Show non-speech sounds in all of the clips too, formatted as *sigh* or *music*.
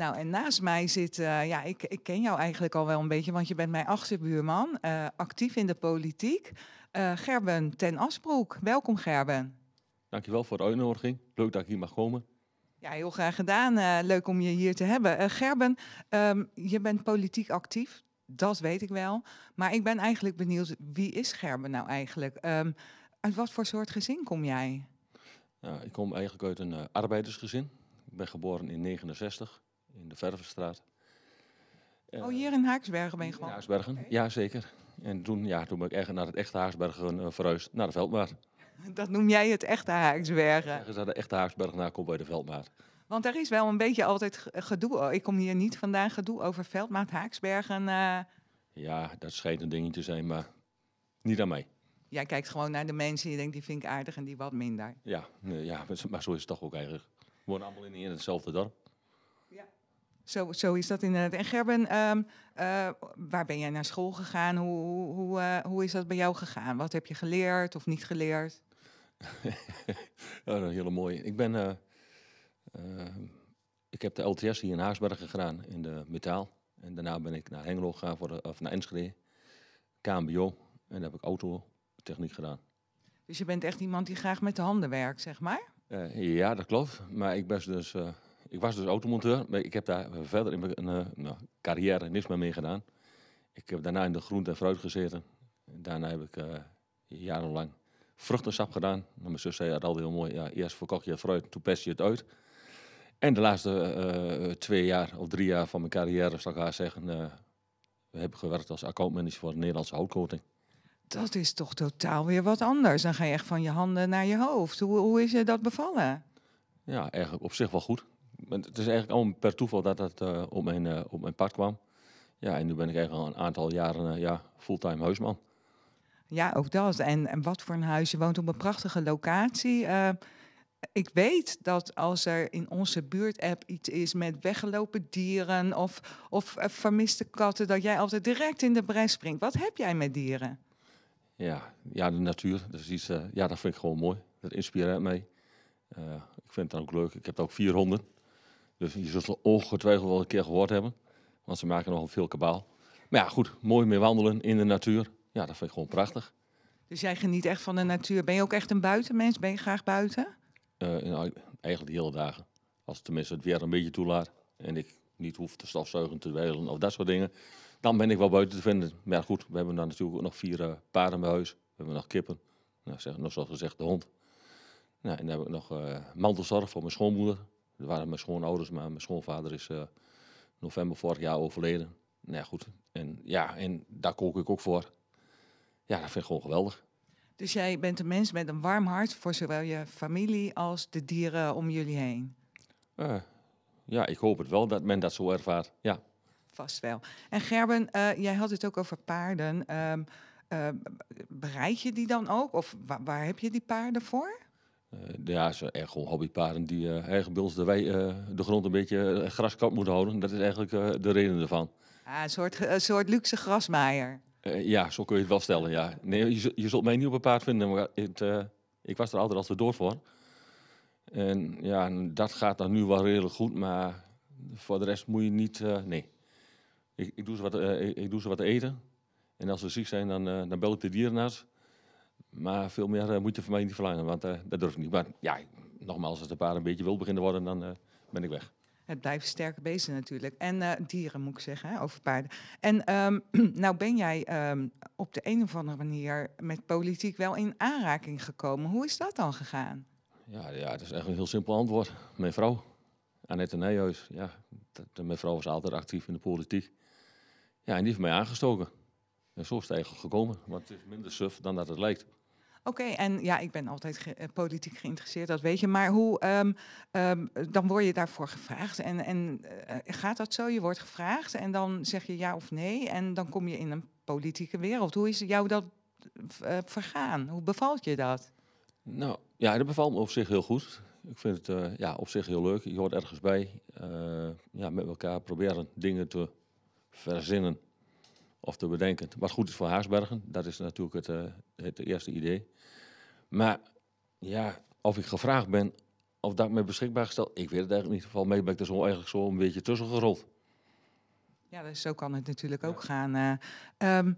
Nou, en naast mij zit, eh, ja, ik, ik ken jou eigenlijk al wel een beetje, want je bent mijn achterbuurman, uh, eh, actief in de politiek. Eh, Gerben ten Asbroek. Welkom Gerben. Dankjewel voor de uitnodiging. Leuk dat ik hier mag komen. Ja, heel graag gedaan. leuk om je hier te hebben. Gerben, ehm, je bent politiek actief, dat weet ik wel. Maar ik ben eigenlijk benieuwd, wie is Gerben nou eigenlijk? Um, uit wat voor soort gezin kom jij? Nou, ik kom eigenlijk uit een arbeidersgezin. Ik ben geboren in 69 in de Vervenstraat. oh, eh, hier in Haaksbergen ben je gewoon? In Haaksbergen, ja zeker. En toen, ja, toen ben ik echt naar het echte Haaksbergen eh, verhuisd, naar de Veldmaat. *laughs* Dat noem jij het echte Haaksbergen? Ja, dat de echte Haaksbergen naar nou, komt bij de Veldmaat. Want er is wel een beetje altijd eh, gedoe. Oh, ik kom hier niet vandaan gedoe over Veldmaat Haaksbergen. Ja, dat schijnt een dingetje te zijn, maar niet aan mij. Jij kijkt gewoon naar de mensen. Je denkt, die vind ik aardig en die wat minder. Ja, ja maar zo is het toch ook eigenlijk. We wonen allemaal in hetzelfde dorp. Zo, zo is dat inderdaad. En Gerben, ehm, eh, waar ben jij naar school gegaan? Hoe, hoe, eh, hoe is dat bij jou gegaan? Wat heb je geleerd of niet geleerd? *laughs* oh, een hele mooie. Ik ben... Eh, ehm, ik heb de LTS hier in Haarsbergen gedaan, in de metaal. En daarna ben ik naar Hengelo gegaan, voor de, of naar Enschede. KMBO. En daar heb ik autotechniek gedaan. Dus je bent echt iemand die graag met de handen werkt, zeg maar? ja, dat klopt. Maar ik ben dus ik was dus automonteur, maar ik heb daar eh, verder in mijn eh, nou, carrière niks meer mee gedaan. Ik heb daarna in de groente en fruit gezeten. Daarna heb ik eh, jarenlang vruchtensap gedaan. Nou, mijn zus zei dat altijd heel mooi. Ja, eerst verkocht je het fruit, toen pest je het uit. En de laatste twee jaar of drie jaar van mijn carrière, zal ik haar zeggen, uh, heb ik gewerkt als accountmanager voor de Nederlandse houtcoating. Dat is toch totaal weer wat anders. Dan ga je echt van je handen naar je hoofd. Hoe, hoe is je dat bevallen? Ja, eigenlijk op zich wel goed het is eigenlijk allemaal per toeval dat dat eh, op, mijn, eh, op mijn pad kwam. Ja, en nu ben ik eigenlijk al een aantal jaren eh, ja, fulltime huisman. Ja, ook dat. En, en wat voor een huis. Je woont op een prachtige locatie. ik weet dat als er in onze buurt-app iets is met weggelopen dieren of, of vermiste katten, dat jij altijd direct in de bres springt. Wat heb jij met dieren? Ja, ja de natuur. Dat is iets, ja, dat vind ik gewoon mooi. Dat inspireert mij. Uh, ik vind het ook leuk. Ik heb ook vier honden. Dus je zult ze ongetwijfeld wel een keer gehoord hebben. Want ze maken nogal veel kabaal. Maar ja, goed, mooi mee wandelen in de natuur. Ja, dat vind ik gewoon prachtig. Dus jij geniet echt van de natuur. Ben je ook echt een buitenmens? Ben je graag buiten? Eh, nou, eigenlijk de hele dagen. Als het tenminste het weer een beetje toelaat en ik niet hoef te stofzuigen, te welen of dat soort dingen, dan ben ik wel buiten te vinden. Maar goed, we hebben dan natuurlijk ook nog vier eh, paarden bij huis. We hebben nog kippen, nou, zeg, nog zoals gezegd de hond. Nou, en dan heb ik nog uh, mantelzorg voor mijn schoonmoeder. Dat waren mijn schoonouders, maar mijn schoonvader is eh, november vorig jaar overleden. Nou ja, goed. En, ja, en daar kook ik ook voor. Ja, dat vind ik gewoon geweldig. Dus jij bent een mens met een warm hart voor zowel je familie als de dieren om jullie heen? Eh, ja, ik hoop het wel dat men dat zo ervaart, ja. Vast wel. En Gerben, eh, jij had het ook over paarden. Ehm, bereid je die dan ook? Of waar heb je die paarden voor? Eh, ja, ze echt gewoon hobbyparen die eh, eigenlijk bij ons de, eh, de grond een beetje graskap moeten houden. Dat is eigenlijk de reden ervan. Ah, een soort, een soort luxe grasmaaier. ja, zo kun je het wel stellen, ja. Nee, je, je zult mij niet op een paard vinden, maar het, ik was er altijd als door voor. En ja, dat gaat dan nu wel redelijk goed, maar voor de rest moet je niet. nee. Ik, ik, doe ze wat, ik, doe ze wat eten. En als ze ziek zijn, dan, dan bel ik de dierenarts. Maar veel meer eh, moet je van mij niet verlangen, want eh, dat durf ik niet. Maar ja, nogmaals, als de paarden een beetje wil beginnen worden, dan eh, ben ik weg. Het blijft sterk bezig natuurlijk. En dieren moet ik zeggen, hè, over paarden. En um, *clears throat* nou ben jij ehm, op de een of andere manier met politiek wel in aanraking gekomen. Hoe is dat dan gegaan? Ja, ja dat is echt een heel simpel antwoord. Mijn vrouw, Annette Nijhuis. Ja, mijn vrouw was altijd actief in de politiek. Ja, en die heeft mij aangestoken. En zo is het eigenlijk gekomen, want het is minder suf dan dat het lijkt. Oké, en ja, ik ben altijd eh, politiek geïnteresseerd, dat weet je. Maar hoe, ehm, ehm, dan word je daarvoor gevraagd. En, en eh, gaat dat zo? Je wordt gevraagd en dan zeg je ja of nee. En dan kom je in een politieke wereld. Hoe is jou dat eh, vergaan? Hoe bevalt je dat? Nou, ja, dat bevalt me op zich heel goed. Ik vind het ja, op zich heel leuk. Je hoort ergens bij. ja, met elkaar proberen dingen te verzinnen of te bedenken. Wat goed is voor Haarsbergen, dat is natuurlijk het, eh, het eerste idee. Maar ja, of ik gevraagd ben of dat me beschikbaar gesteld, ik weet het eigenlijk niet. Val mee ben ik er zo eigenlijk zo een beetje tussen gerold. Ja, dus zo kan het natuurlijk ook gaan. Eh. Ehm,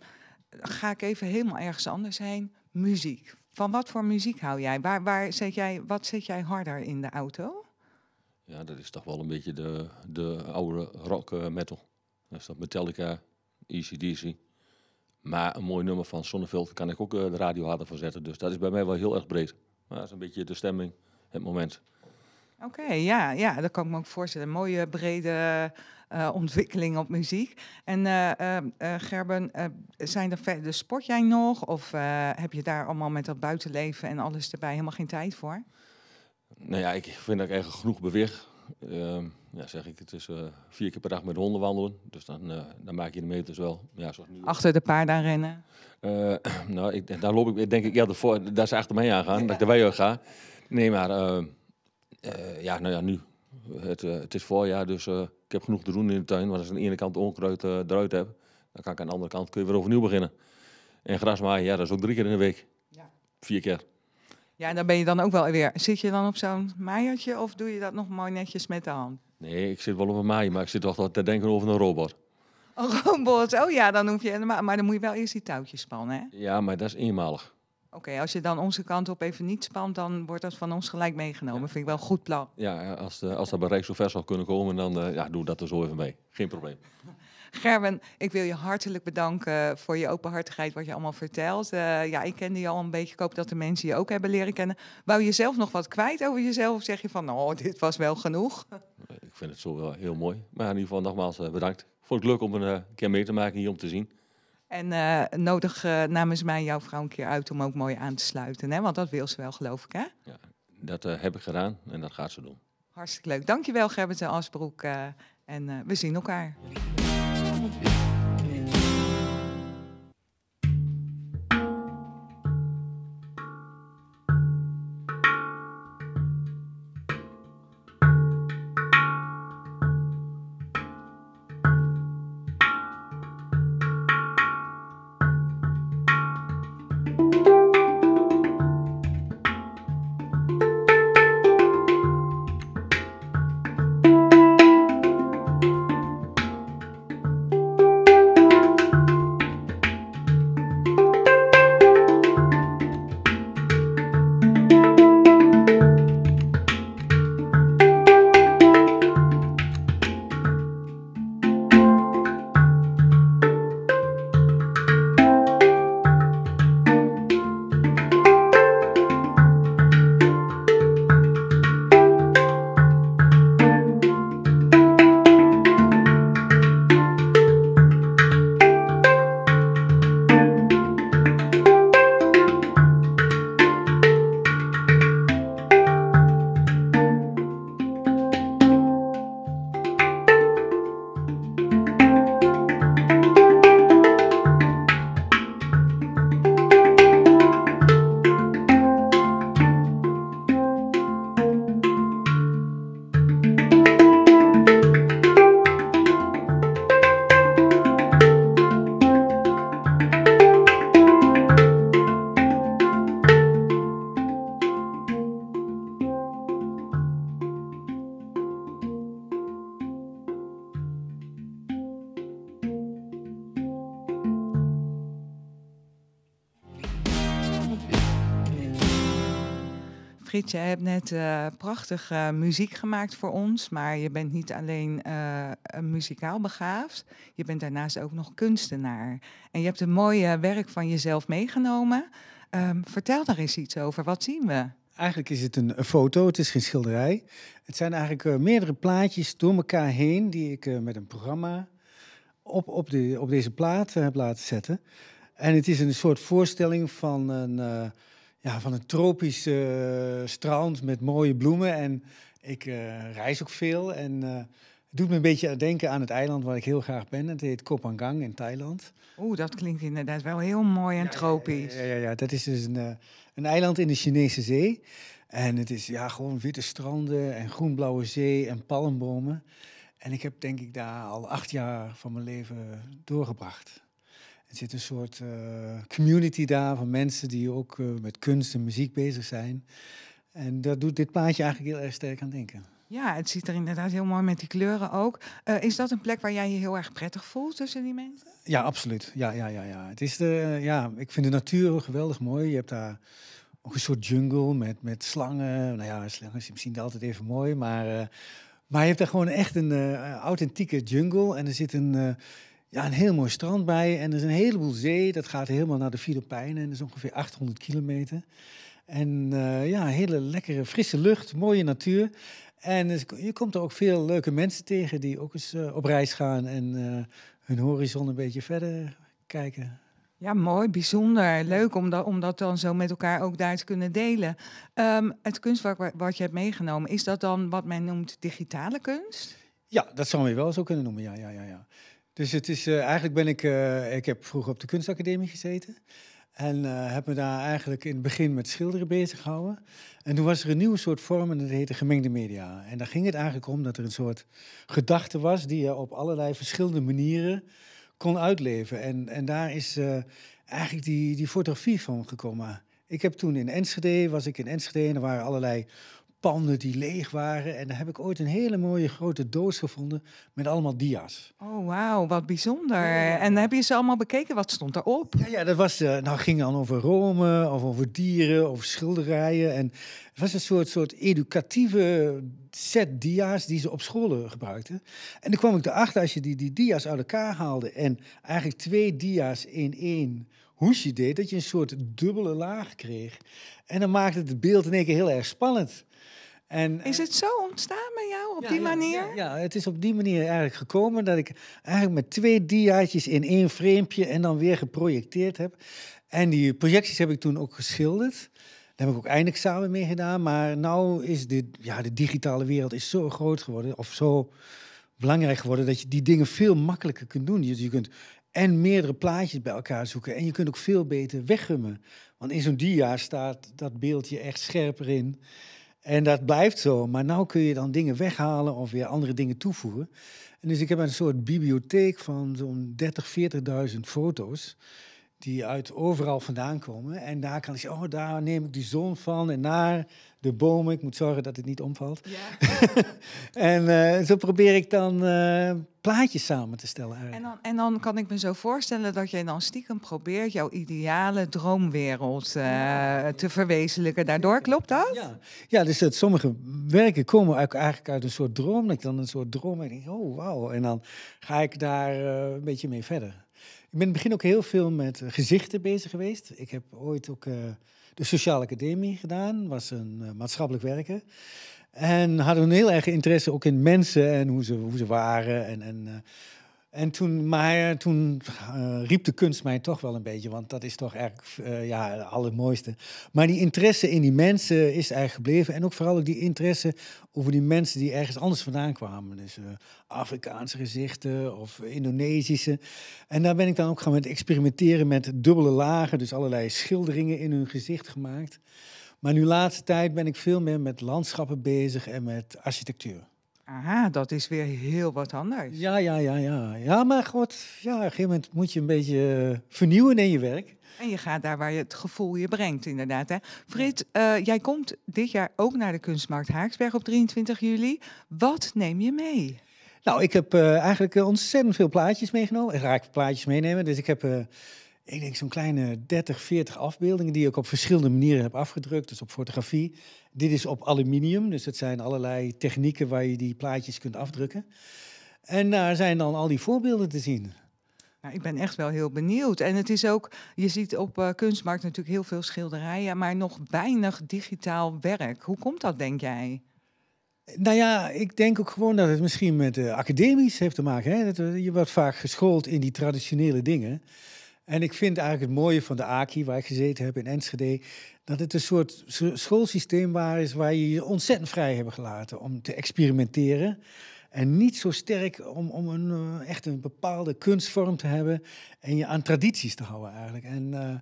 ga ik even helemaal ergens anders heen. Muziek. Van wat voor muziek hou jij? Waar, waar zet jij? Wat zet jij harder in de auto? Ja, dat is toch wel een beetje de, de oude rock eh, metal. Dat is dat Metallica, Easy DC. Maar een mooi nummer van Zonneveld kan ik ook eh, de radio harder voor zetten. Dus dat is bij mij wel heel erg breed. Maar dat is een beetje de stemming, het moment. Oké, ja, ja, dat kan ik me ook voorstellen. mooie brede uh, ontwikkeling op muziek. En eh, Gerben, zijn er verder, dus sport jij nog? Of heb je daar allemaal met dat buitenleven en alles erbij helemaal geen tijd voor? Nou ja, ik vind dat ik eigenlijk genoeg beweeg. Ehm, ja, zeg ik, het is eh, vier keer per dag met honden wandelen. Dus dan, eh, dan maak je de meters wel. Ja, zoals Achter de paard rennen? Uh, *clears throat* nou, ik, daar loop ik denk ik de voor, dat ze achter mij aangaan, ja. dat ik erbij ga. Nee, maar ja, nou ja, nu. Het, het is voorjaar, dus ik heb genoeg te doen in de tuin. Want als ik aan de ene kant onkruid eruit heb, dan kan ik aan de andere kant kun je weer overnieuw beginnen. En gras maaien, ja, dat is ook drie keer in de week. Ja. Vier keer. Ja, dan ben je dan ook wel weer. Zit je dan op zo'n maaiertje of doe je dat nog mooi netjes met de hand? Nee, ik zit wel op een maaier, maar ik zit toch te denken over een robot. Een robot, oh ja, dan hoef je. Maar, maar dan moet je wel eerst die touwtjes spannen, hè? Ja, maar dat is eenmalig. Oké, als je dan onze kant op even niet spant, dan wordt dat van ons gelijk meegenomen. Vind ik wel een goed plan. Ja, als, als dat bereik zo ver zou kunnen komen, dan uh, ja, doe dat er zo even mee. Geen probleem. Gerben, ik wil je hartelijk bedanken voor je openhartigheid, wat je allemaal vertelt. Eh, ja, ik kende je al een beetje. Ik hoop dat de mensen je ook hebben leren kennen. Wou je zelf nog wat kwijt over jezelf? Of zeg je van, nou, oh, dit was wel genoeg? Ik vind het zo wel heel mooi. Maar in ieder geval nogmaals eh, bedankt. Vond het leuk om eh, een keer mee te maken hier om te zien. En nodig namens mij jouw vrouw een keer uit om ook mooi aan te sluiten. Hè? Want dat wil ze wel, geloof ik, hè? Ja, dat heb ik gedaan en dat gaat ze doen. Hartstikke leuk. Dankjewel, Gerbert en Asbroek. en we zien elkaar. Je jij hebt net uh, eh, prachtige eh, muziek gemaakt voor ons, maar je bent niet alleen eh, muzikaal begaafd, je bent daarnaast ook nog kunstenaar. En je hebt een mooi werk van jezelf meegenomen. Ehm, vertel daar eens iets over, wat zien we? Eigenlijk is het een, foto, het is geen schilderij. Het zijn eigenlijk meerdere plaatjes door elkaar heen die ik met een programma op, op, de, op deze plaat heb laten zetten. En het is een soort voorstelling van een ja, van een tropisch eh, strand met mooie bloemen. En ik eh, reis ook veel. En eh, het doet me een beetje denken aan het eiland waar ik heel graag ben. Het heet Koh Phangan in Thailand. Oeh, dat klinkt inderdaad wel heel mooi en tropisch. Ja, ja, ja, dat is dus een, een eiland in de Chinese zee. En het is ja, gewoon witte stranden en groenblauwe zee en palmbomen. En ik heb denk ik daar al acht jaar van mijn leven doorgebracht. Er zit een soort eh, community daar van mensen die ook eh, met kunst en muziek bezig zijn. En dat doet dit plaatje eigenlijk heel erg sterk aan denken. Ja, het ziet er inderdaad heel mooi met die kleuren ook. Eh, is dat een plek waar jij je heel erg prettig voelt tussen die mensen? Ja, absoluut. Ja, ja, ja, ja. Het is de, ja ik vind de natuur geweldig mooi. Je hebt daar een soort jungle met, met slangen. Nou ja, slangen is misschien altijd even mooi, maar, maar je hebt daar gewoon echt een authentieke jungle. En er zit een ja, een heel mooi strand bij. En er is een heleboel zee. Dat gaat helemaal naar de Filipijnen. En dat is ongeveer 800 kilometer. En eh, ja, hele lekkere, frisse lucht, mooie natuur. En dus, je komt er ook veel leuke mensen tegen die ook eens eh, op reis gaan en eh, hun horizon een beetje verder kijken. Ja, mooi, bijzonder. Leuk om dat, om dat dan zo met elkaar ook daar te kunnen delen. Ehm, het kunstwerk wat je hebt meegenomen, is dat dan wat men noemt digitale kunst? Ja, dat zou je wel zo kunnen noemen. Ja, ja, ja, ja. Dus het is, eh, eigenlijk ben ik, eh, ik heb vroeger op de kunstacademie gezeten. En eh, heb me daar eigenlijk in het begin met schilderen bezig gehouden. En toen was er een nieuwe soort vorm en dat heette gemengde media. En daar ging het eigenlijk om dat er een soort gedachte was die je op allerlei verschillende manieren kon uitleven. En, en daar is eigenlijk die, die fotografie van gekomen. Ik heb toen in Enschede, was ik in Enschede en er waren allerlei panden die leeg waren. En dan heb ik ooit een hele mooie grote doos gevonden met allemaal dia's. Oh, wauw, wat bijzonder. En heb je ze allemaal bekeken? Wat stond erop? Ja, ja dat was, uh, nou, ging dan over Rome, of over dieren, of schilderijen. En het was een soort, soort educatieve set dia's die ze op scholen gebruikten. En dan kwam ik erachter, als je die, die dia's uit elkaar haalde... en eigenlijk twee dia's in één hoesje deed, dat je een soort dubbele laag kreeg. En dan maakte het beeld in één keer heel erg spannend. En, is het zo ontstaan bij jou op die manier? Ja, ja, het is op die manier eigenlijk gekomen dat ik eigenlijk met twee diaatjes in één framepje en dan weer geprojecteerd heb. En die projecties heb ik toen ook geschilderd. Daar heb ik ook samen mee gedaan. Maar nu is de, ja, de digitale wereld is zo groot geworden of zo belangrijk geworden dat je die dingen veel makkelijker kunt doen. Dus je kunt en meerdere plaatjes bij elkaar zoeken. En je kunt ook veel beter weggummen. Want in zo'n dia staat dat beeldje echt scherper in. En dat blijft zo. Maar nu kun je dan dingen weghalen of weer andere dingen toevoegen. En dus ik heb een soort bibliotheek van zo'n 30, 40.000 foto's die uit overal vandaan komen. En daar kan ik zeggen, oh, daar neem ik die zon van en naar de bomen. Ik moet zorgen dat het niet omvalt. Ja. *laughs* en eh, zo probeer ik dan eh, plaatjes samen te stellen. En dan, en dan kan ik me zo voorstellen dat jij dan stiekem probeert jouw ideale droomwereld eh, te verwezenlijken. Daardoor klopt dat? Ja, ja dus dat sommige werken komen eigenlijk uit een soort droom. Dat ik dan een soort droom en denk, oh wauw. En dan ga ik daar een beetje mee verder. Ik ben in het begin ook heel veel met eh, gezichten bezig geweest. Ik heb ooit ook eh, de Sociale Academie gedaan, was een eh, maatschappelijk werker. En hadden een heel erg interesse ook in mensen en hoe ze, hoe ze waren. En, en en toen, maar eh, toen eh, riep de kunst mij toch wel een beetje, want dat is toch eigenlijk eh, ja, het allermooiste. Maar die interesse in die mensen is eigenlijk gebleven. En ook vooral ook die interesse over die mensen die ergens anders vandaan kwamen. Dus Afrikaanse gezichten of Indonesische. En daar ben ik dan ook gaan met experimenteren met dubbele lagen. Dus allerlei schilderingen in hun gezicht gemaakt. Maar nu laatste tijd ben ik veel meer met landschappen bezig en met architectuur. Aha, dat is weer heel wat anders. Ja, ja, ja, ja. Ja, maar goed, ja, op een gegeven moment moet je een beetje eh, vernieuwen in je werk. En je gaat daar waar je het gevoel je brengt, inderdaad. Hè? Frits, eh, jij komt dit jaar ook naar de kunstmarkt Haaksberg op 23 juli. Wat neem je mee? Nou, ik heb eh, eigenlijk ontzettend veel plaatjes meegenomen. Ik ga ik plaatjes meenemen. Dus ik heb ik denk zo'n kleine 30, 40 afbeeldingen die ik op verschillende manieren heb afgedrukt. Dus op fotografie. Dit is op aluminium, dus het zijn allerlei technieken waar je die plaatjes kunt afdrukken. En daar zijn dan al die voorbeelden te zien. Nou, ik ben echt wel heel benieuwd. En het is ook, je ziet op eh, kunstmarkt natuurlijk heel veel schilderijen, maar nog weinig digitaal werk. Hoe komt dat, denk jij? Nou ja, ik denk ook gewoon dat het misschien met uh, academisch heeft te maken. Hè? Dat je wordt vaak geschoold in die traditionele dingen. En ik vind eigenlijk het mooie van de AKI, waar ik gezeten heb in Enschede, dat het een soort schoolsysteem waar is waar je je ontzettend vrij hebben gelaten om te experimenteren. En niet zo sterk om, om een, eh, echt een bepaalde kunstvorm te hebben en je aan tradities te houden eigenlijk. En eh,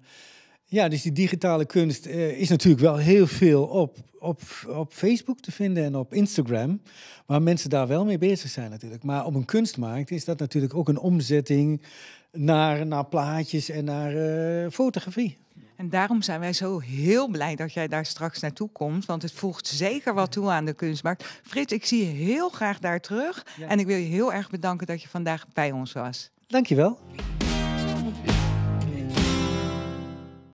ja, dus die digitale kunst eh, is natuurlijk wel heel veel op, op, op Facebook te vinden en op Instagram. Waar mensen daar wel mee bezig zijn natuurlijk. Maar op een kunstmarkt is dat natuurlijk ook een omzetting naar, naar plaatjes en naar eh, fotografie. En daarom zijn wij zo heel blij dat jij daar straks naartoe komt. Want het voegt zeker wat toe aan de kunstmarkt. Frits, ik zie je heel graag daar terug. En ik wil je heel erg bedanken dat je vandaag bij ons was. Dankjewel. je wel.